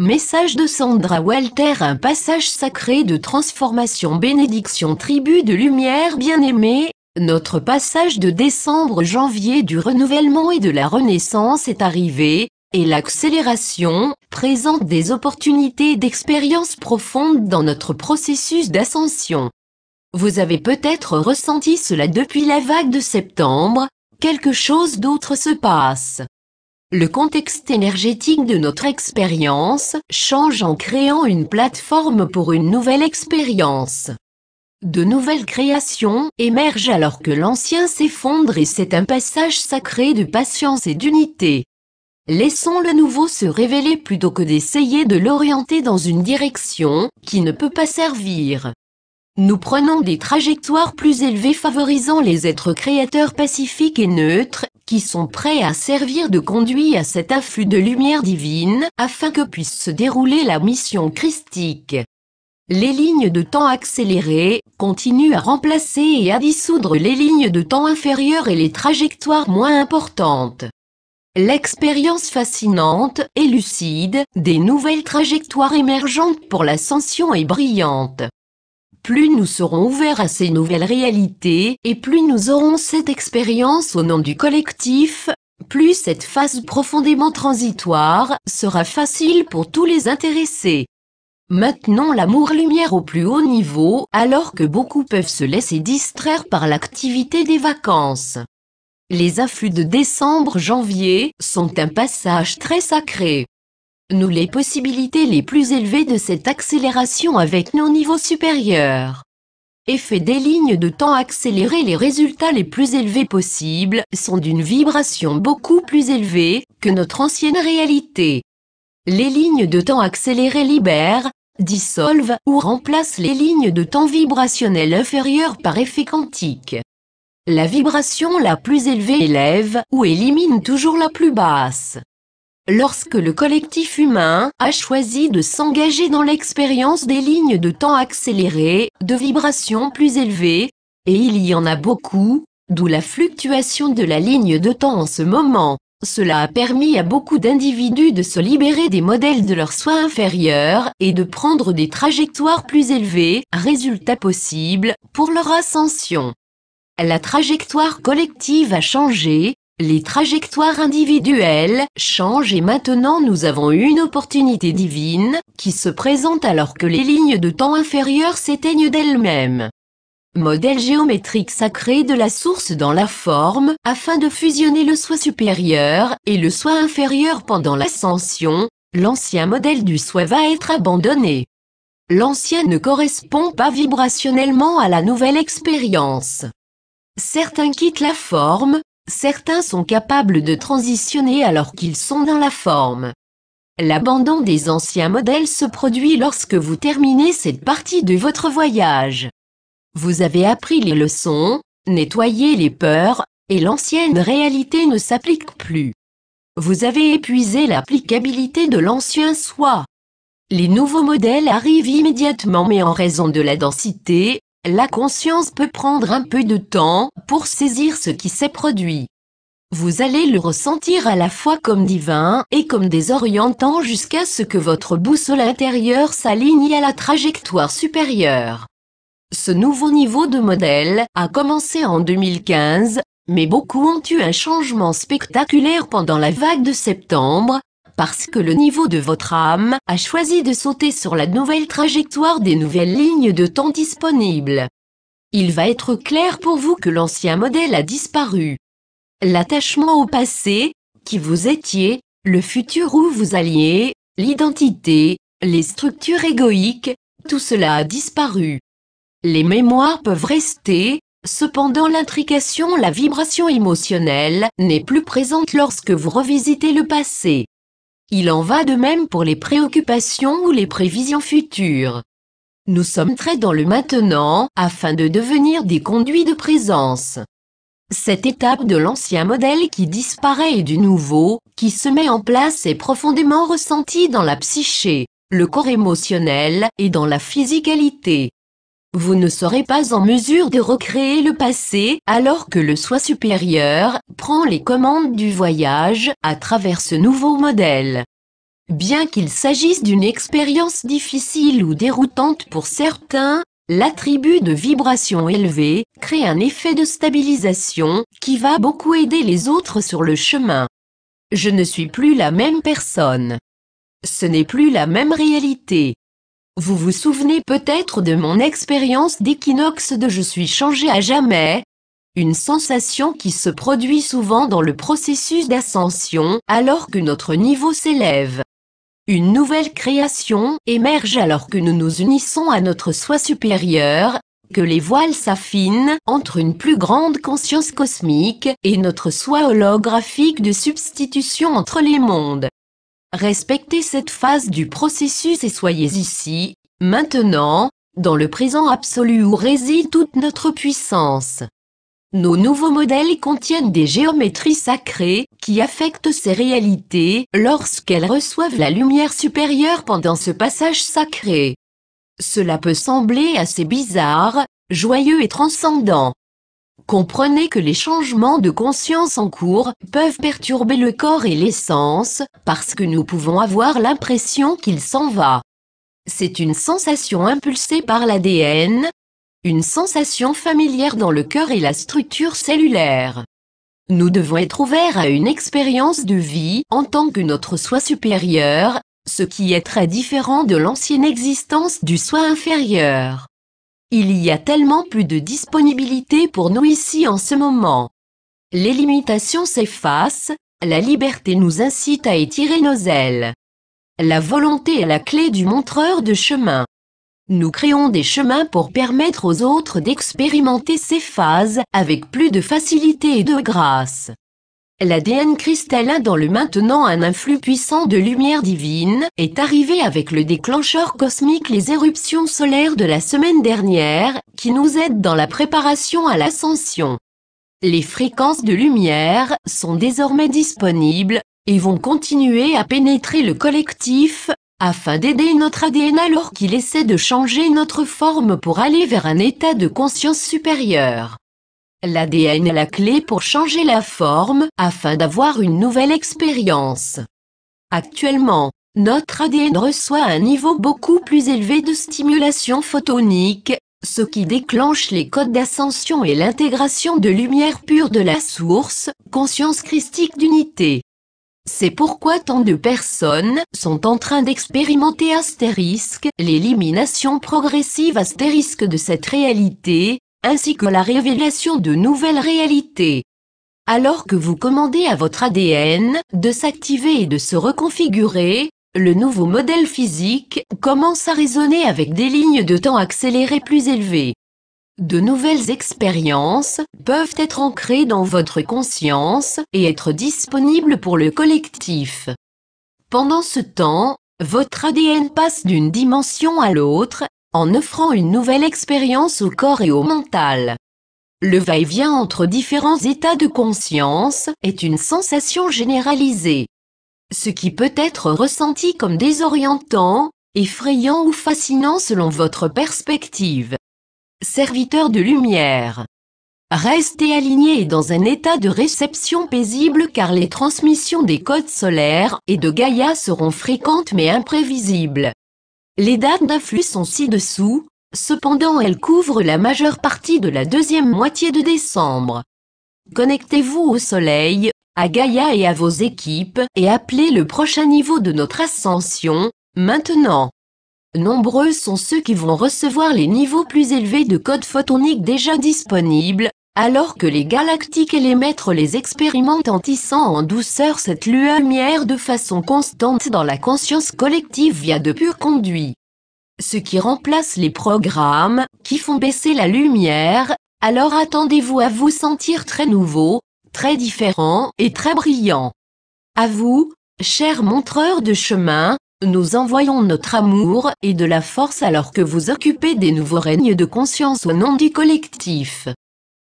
Message de Sandra Walter Un passage sacré de transformation Bénédiction Tribu de Lumière bien-aimée Notre passage de décembre-janvier du renouvellement et de la renaissance est arrivé, et l'accélération présente des opportunités d'expérience profonde dans notre processus d'ascension. Vous avez peut-être ressenti cela depuis la vague de septembre, quelque chose d'autre se passe. Le contexte énergétique de notre expérience change en créant une plateforme pour une nouvelle expérience. De nouvelles créations émergent alors que l'ancien s'effondre et c'est un passage sacré de patience et d'unité. Laissons le nouveau se révéler plutôt que d'essayer de l'orienter dans une direction qui ne peut pas servir. Nous prenons des trajectoires plus élevées favorisant les êtres créateurs pacifiques et neutres, qui sont prêts à servir de conduit à cet afflux de lumière divine, afin que puisse se dérouler la mission christique. Les lignes de temps accélérées continuent à remplacer et à dissoudre les lignes de temps inférieures et les trajectoires moins importantes. L'expérience fascinante et lucide des nouvelles trajectoires émergentes pour l'ascension est brillante plus nous serons ouverts à ces nouvelles réalités, et plus nous aurons cette expérience au nom du collectif, plus cette phase profondément transitoire sera facile pour tous les intéressés. Maintenant l'amour-lumière au plus haut niveau, alors que beaucoup peuvent se laisser distraire par l'activité des vacances. Les afflux de décembre-janvier sont un passage très sacré nous les possibilités les plus élevées de cette accélération avec nos niveaux supérieurs. Effet des lignes de temps accélérées Les résultats les plus élevés possibles sont d'une vibration beaucoup plus élevée que notre ancienne réalité. Les lignes de temps accélérées libèrent, dissolvent ou remplacent les lignes de temps vibrationnelles inférieures par effet quantique. La vibration la plus élevée élève ou élimine toujours la plus basse. Lorsque le collectif humain a choisi de s'engager dans l'expérience des lignes de temps accélérées, de vibrations plus élevées, et il y en a beaucoup, d'où la fluctuation de la ligne de temps en ce moment, cela a permis à beaucoup d'individus de se libérer des modèles de leur soi inférieur et de prendre des trajectoires plus élevées, résultat possible, pour leur ascension. La trajectoire collective a changé, les trajectoires individuelles changent et maintenant nous avons une opportunité divine qui se présente alors que les lignes de temps inférieures s'éteignent d'elles-mêmes. Modèle géométrique sacré de la source dans la forme, afin de fusionner le soi supérieur et le soi inférieur pendant l'ascension, l'ancien modèle du soi va être abandonné. L'ancien ne correspond pas vibrationnellement à la nouvelle expérience. Certains quittent la forme, Certains sont capables de transitionner alors qu'ils sont dans la forme. L'abandon des anciens modèles se produit lorsque vous terminez cette partie de votre voyage. Vous avez appris les leçons, nettoyé les peurs, et l'ancienne réalité ne s'applique plus. Vous avez épuisé l'applicabilité de l'ancien soi. Les nouveaux modèles arrivent immédiatement mais en raison de la densité, la conscience peut prendre un peu de temps pour saisir ce qui s'est produit. Vous allez le ressentir à la fois comme divin et comme désorientant jusqu'à ce que votre boussole intérieure s'aligne à la trajectoire supérieure. Ce nouveau niveau de modèle a commencé en 2015, mais beaucoup ont eu un changement spectaculaire pendant la vague de septembre, parce que le niveau de votre âme a choisi de sauter sur la nouvelle trajectoire des nouvelles lignes de temps disponibles. Il va être clair pour vous que l'ancien modèle a disparu. L'attachement au passé, qui vous étiez, le futur où vous alliez, l'identité, les structures égoïques, tout cela a disparu. Les mémoires peuvent rester, cependant l'intrication, la vibration émotionnelle n'est plus présente lorsque vous revisitez le passé. Il en va de même pour les préoccupations ou les prévisions futures. Nous sommes très dans le maintenant afin de devenir des conduits de présence. Cette étape de l'ancien modèle qui disparaît et du nouveau, qui se met en place est profondément ressentie dans la psyché, le corps émotionnel et dans la physicalité. Vous ne serez pas en mesure de recréer le passé alors que le soi supérieur prend les commandes du voyage à travers ce nouveau modèle. Bien qu'il s'agisse d'une expérience difficile ou déroutante pour certains, l'attribut de vibration élevée crée un effet de stabilisation qui va beaucoup aider les autres sur le chemin. Je ne suis plus la même personne. Ce n'est plus la même réalité. Vous vous souvenez peut-être de mon expérience d'équinoxe de je suis changé à jamais, une sensation qui se produit souvent dans le processus d'ascension alors que notre niveau s'élève. Une nouvelle création émerge alors que nous nous unissons à notre soi supérieur, que les voiles s'affinent entre une plus grande conscience cosmique et notre soi holographique de substitution entre les mondes. Respectez cette phase du processus et soyez ici, maintenant, dans le présent absolu où réside toute notre puissance. Nos nouveaux modèles contiennent des géométries sacrées qui affectent ces réalités lorsqu'elles reçoivent la lumière supérieure pendant ce passage sacré. Cela peut sembler assez bizarre, joyeux et transcendant. Comprenez que les changements de conscience en cours peuvent perturber le corps et l'essence parce que nous pouvons avoir l'impression qu'il s'en va. C'est une sensation impulsée par l'ADN, une sensation familière dans le cœur et la structure cellulaire. Nous devons être ouverts à une expérience de vie en tant que notre soi supérieur, ce qui est très différent de l'ancienne existence du soi inférieur. Il y a tellement plus de disponibilité pour nous ici en ce moment. Les limitations s'effacent, la liberté nous incite à étirer nos ailes. La volonté est la clé du montreur de chemin. Nous créons des chemins pour permettre aux autres d'expérimenter ces phases avec plus de facilité et de grâce. L'ADN cristallin dans le maintenant un influx puissant de lumière divine est arrivé avec le déclencheur cosmique les éruptions solaires de la semaine dernière, qui nous aident dans la préparation à l'ascension. Les fréquences de lumière sont désormais disponibles et vont continuer à pénétrer le collectif afin d'aider notre ADN alors qu'il essaie de changer notre forme pour aller vers un état de conscience supérieur. L'ADN est la clé pour changer la forme afin d'avoir une nouvelle expérience. Actuellement, notre ADN reçoit un niveau beaucoup plus élevé de stimulation photonique, ce qui déclenche les codes d'ascension et l'intégration de lumière pure de la source, conscience christique d'unité. C'est pourquoi tant de personnes sont en train d'expérimenter astérisque l'élimination progressive astérisque de cette réalité, ainsi que la révélation de nouvelles réalités. Alors que vous commandez à votre ADN de s'activer et de se reconfigurer, le nouveau modèle physique commence à résonner avec des lignes de temps accélérées plus élevées. De nouvelles expériences peuvent être ancrées dans votre conscience et être disponibles pour le collectif. Pendant ce temps, votre ADN passe d'une dimension à l'autre en offrant une nouvelle expérience au corps et au mental. Le va-et-vient entre différents états de conscience est une sensation généralisée. Ce qui peut être ressenti comme désorientant, effrayant ou fascinant selon votre perspective. Serviteur de lumière. Restez aligné et dans un état de réception paisible car les transmissions des codes solaires et de Gaïa seront fréquentes mais imprévisibles. Les dates d'afflux sont ci-dessous, cependant elles couvrent la majeure partie de la deuxième moitié de décembre. Connectez-vous au Soleil, à Gaïa et à vos équipes et appelez le prochain niveau de notre ascension, maintenant. Nombreux sont ceux qui vont recevoir les niveaux plus élevés de code photonique déjà disponibles, alors que les galactiques et les maîtres les expérimentent en tissant en douceur cette lumière de façon constante dans la conscience collective via de purs conduits. Ce qui remplace les programmes, qui font baisser la lumière, alors attendez-vous à vous sentir très nouveau, très différent et très brillant. À vous, chers montreurs de chemin, nous envoyons notre amour et de la force alors que vous occupez des nouveaux règnes de conscience au nom du collectif.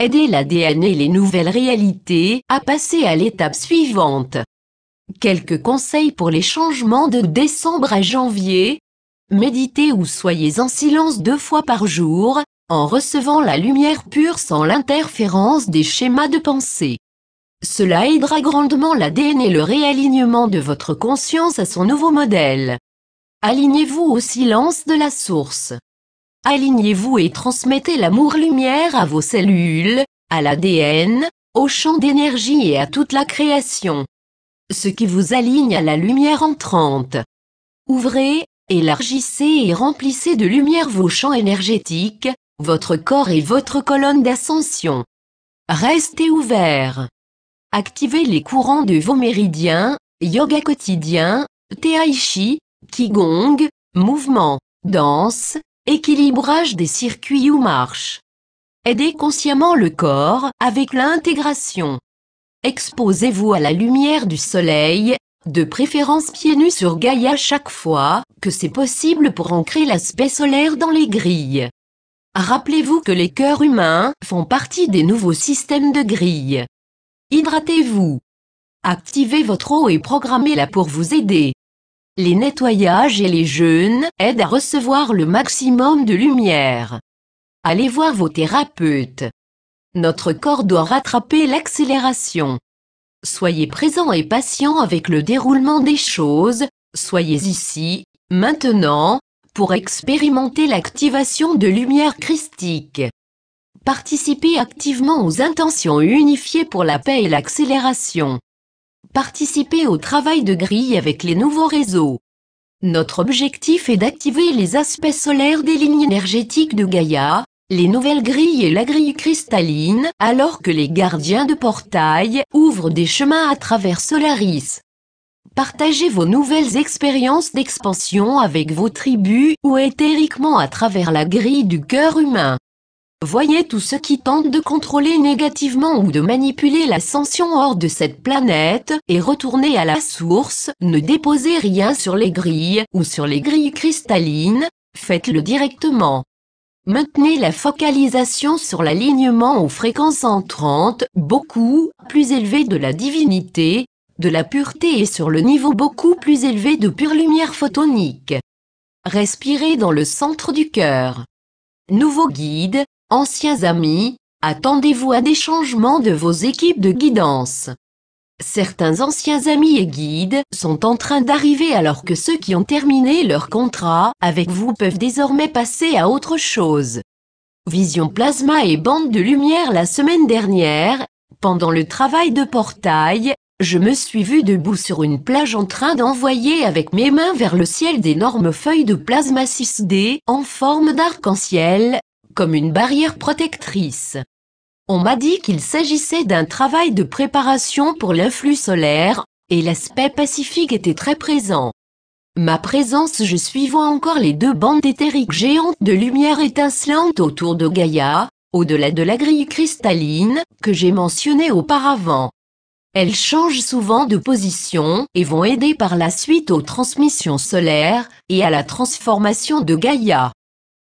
Aidez l'ADN et les nouvelles réalités à passer à l'étape suivante. Quelques conseils pour les changements de décembre à janvier. Méditez ou soyez en silence deux fois par jour, en recevant la lumière pure sans l'interférence des schémas de pensée. Cela aidera grandement l'ADN et le réalignement de votre conscience à son nouveau modèle. Alignez-vous au silence de la source alignez-vous et transmettez l'amour-lumière à vos cellules, à l'ADN, au champ d'énergie et à toute la création. Ce qui vous aligne à la lumière entrante. Ouvrez, élargissez et remplissez de lumière vos champs énergétiques, votre corps et votre colonne d'ascension. Restez ouvert. Activez les courants de vos méridiens, yoga quotidien, tai chi, qigong, mouvement, danse, Équilibrage des circuits ou marches. Aidez consciemment le corps avec l'intégration. Exposez-vous à la lumière du soleil, de préférence pieds nus sur Gaïa chaque fois que c'est possible pour ancrer l'aspect solaire dans les grilles. Rappelez-vous que les cœurs humains font partie des nouveaux systèmes de grilles. Hydratez-vous. Activez votre eau et programmez-la pour vous aider les nettoyages et les jeûnes aident à recevoir le maximum de lumière. Allez voir vos thérapeutes. Notre corps doit rattraper l'accélération. Soyez présent et patient avec le déroulement des choses, soyez ici, maintenant, pour expérimenter l'activation de lumière christique. Participez activement aux intentions unifiées pour la paix et l'accélération. Participez au travail de grille avec les nouveaux réseaux. Notre objectif est d'activer les aspects solaires des lignes énergétiques de Gaïa, les nouvelles grilles et la grille cristalline, alors que les gardiens de portail ouvrent des chemins à travers Solaris. Partagez vos nouvelles expériences d'expansion avec vos tribus ou éthériquement à travers la grille du cœur humain. Voyez tout ce qui tente de contrôler négativement ou de manipuler l'ascension hors de cette planète, et retournez à la source, ne déposez rien sur les grilles, ou sur les grilles cristallines, faites-le directement. Maintenez la focalisation sur l'alignement aux fréquences entrantes, beaucoup plus élevées de la divinité, de la pureté et sur le niveau beaucoup plus élevé de pure lumière photonique. Respirez dans le centre du cœur. Nouveau guide, Anciens amis, attendez-vous à des changements de vos équipes de guidance. Certains anciens amis et guides sont en train d'arriver alors que ceux qui ont terminé leur contrat avec vous peuvent désormais passer à autre chose. Vision Plasma et Bande de Lumière la semaine dernière, pendant le travail de portail, je me suis vu debout sur une plage en train d'envoyer avec mes mains vers le ciel d'énormes feuilles de plasma 6D en forme d'arc-en-ciel comme une barrière protectrice. On m'a dit qu'il s'agissait d'un travail de préparation pour l'influx solaire, et l'aspect pacifique était très présent. Ma présence je vois encore les deux bandes éthériques géantes de lumière étincelante autour de Gaïa, au-delà de la grille cristalline, que j'ai mentionnée auparavant. Elles changent souvent de position et vont aider par la suite aux transmissions solaires et à la transformation de Gaïa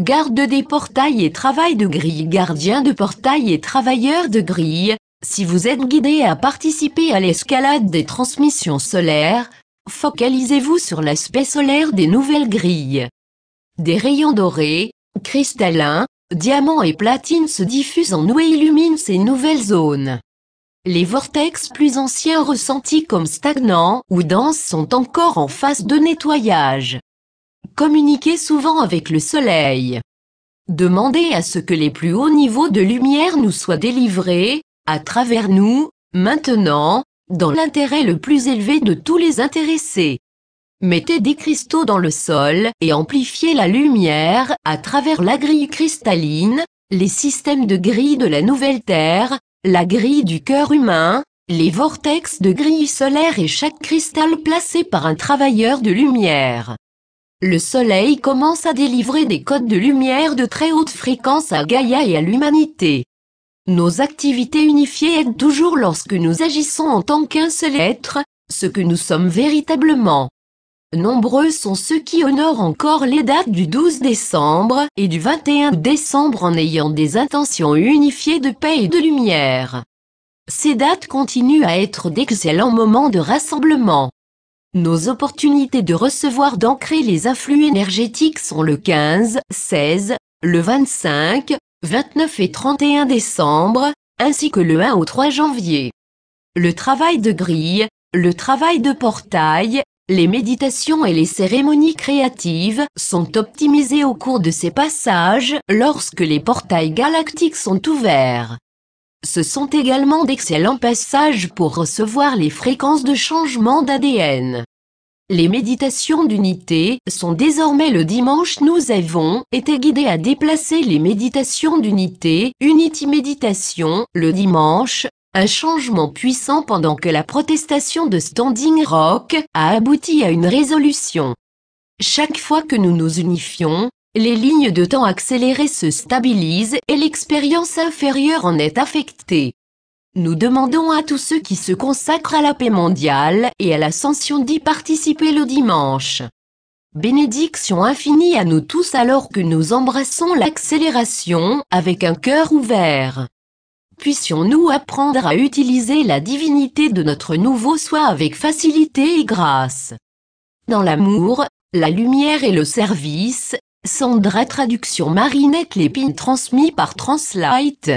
garde des portails et travail de grille, gardien de portail et travailleur de grille, si vous êtes guidé à participer à l'escalade des transmissions solaires, focalisez-vous sur l'aspect solaire des nouvelles grilles. Des rayons dorés, cristallins, diamants et platines se diffusent en nous et illuminent ces nouvelles zones. Les vortex plus anciens ressentis comme stagnants ou denses sont encore en phase de nettoyage. Communiquez souvent avec le soleil. Demandez à ce que les plus hauts niveaux de lumière nous soient délivrés, à travers nous, maintenant, dans l'intérêt le plus élevé de tous les intéressés. Mettez des cristaux dans le sol et amplifiez la lumière à travers la grille cristalline, les systèmes de grille de la nouvelle Terre, la grille du cœur humain, les vortex de grille solaire et chaque cristal placé par un travailleur de lumière. Le Soleil commence à délivrer des codes de lumière de très haute fréquence à Gaïa et à l'humanité. Nos activités unifiées aident toujours lorsque nous agissons en tant qu'un seul être, ce que nous sommes véritablement. Nombreux sont ceux qui honorent encore les dates du 12 décembre et du 21 décembre en ayant des intentions unifiées de paix et de lumière. Ces dates continuent à être d'excellents moments de rassemblement. Nos opportunités de recevoir d'ancrer les influx énergétiques sont le 15, 16, le 25, 29 et 31 décembre, ainsi que le 1 au 3 janvier. Le travail de grille, le travail de portail, les méditations et les cérémonies créatives sont optimisées au cours de ces passages lorsque les portails galactiques sont ouverts. Ce sont également d'excellents passages pour recevoir les fréquences de changement d'ADN. Les méditations d'unité sont désormais le dimanche. Nous avons été guidés à déplacer les méditations d'unité, Unity Méditation, le dimanche, un changement puissant pendant que la protestation de Standing Rock a abouti à une résolution. Chaque fois que nous nous unifions, les lignes de temps accélérées se stabilisent et l'expérience inférieure en est affectée. Nous demandons à tous ceux qui se consacrent à la paix mondiale et à l'ascension d'y participer le dimanche. Bénédiction infinie à nous tous alors que nous embrassons l'accélération avec un cœur ouvert. Puissions-nous apprendre à utiliser la divinité de notre nouveau soi avec facilité et grâce. Dans l'amour, la lumière et le service, Sandra Traduction Marinette Lépine transmis par Translite.